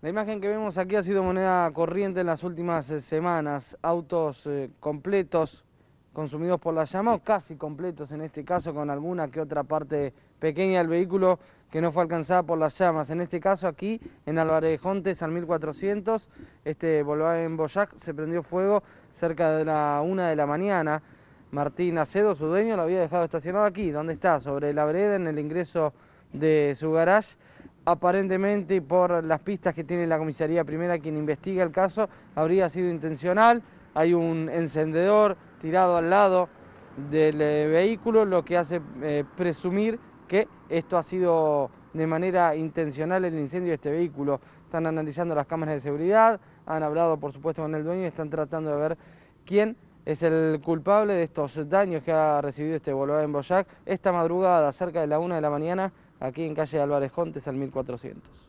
La imagen que vemos aquí ha sido moneda corriente en las últimas eh, semanas. Autos eh, completos consumidos por la llama o casi completos en este caso con alguna que otra parte pequeña del vehículo que no fue alcanzada por las llamas. En este caso aquí en Alvarejontes al 1400, este en Boyac se prendió fuego cerca de la una de la mañana. Martín Acedo, su dueño, lo había dejado estacionado aquí, donde está, sobre la vereda, en el ingreso de su garage aparentemente por las pistas que tiene la comisaría primera quien investiga el caso, habría sido intencional. Hay un encendedor tirado al lado del eh, vehículo, lo que hace eh, presumir que esto ha sido de manera intencional el incendio de este vehículo. Están analizando las cámaras de seguridad, han hablado por supuesto con el dueño y están tratando de ver quién es el culpable de estos daños que ha recibido este en Boyac esta madrugada, cerca de la una de la mañana, aquí en calle Álvarez Contes al 1400.